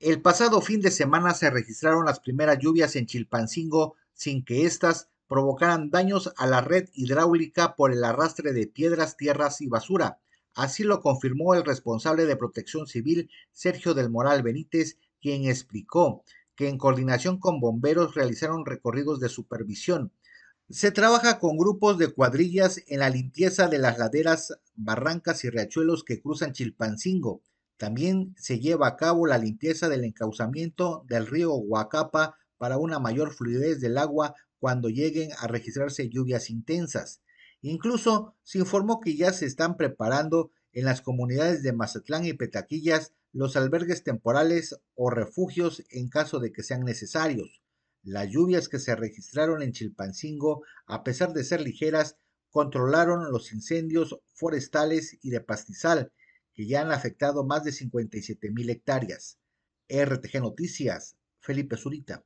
El pasado fin de semana se registraron las primeras lluvias en Chilpancingo sin que éstas provocaran daños a la red hidráulica por el arrastre de piedras, tierras y basura. Así lo confirmó el responsable de Protección Civil, Sergio del Moral Benítez, quien explicó que en coordinación con bomberos realizaron recorridos de supervisión. Se trabaja con grupos de cuadrillas en la limpieza de las laderas, barrancas y riachuelos que cruzan Chilpancingo. También se lleva a cabo la limpieza del encauzamiento del río Huacapa para una mayor fluidez del agua cuando lleguen a registrarse lluvias intensas. Incluso se informó que ya se están preparando en las comunidades de Mazatlán y Petaquillas los albergues temporales o refugios en caso de que sean necesarios. Las lluvias que se registraron en Chilpancingo, a pesar de ser ligeras, controlaron los incendios forestales y de pastizal, y ya han afectado más de 57 mil hectáreas. RTG Noticias, Felipe Zurita.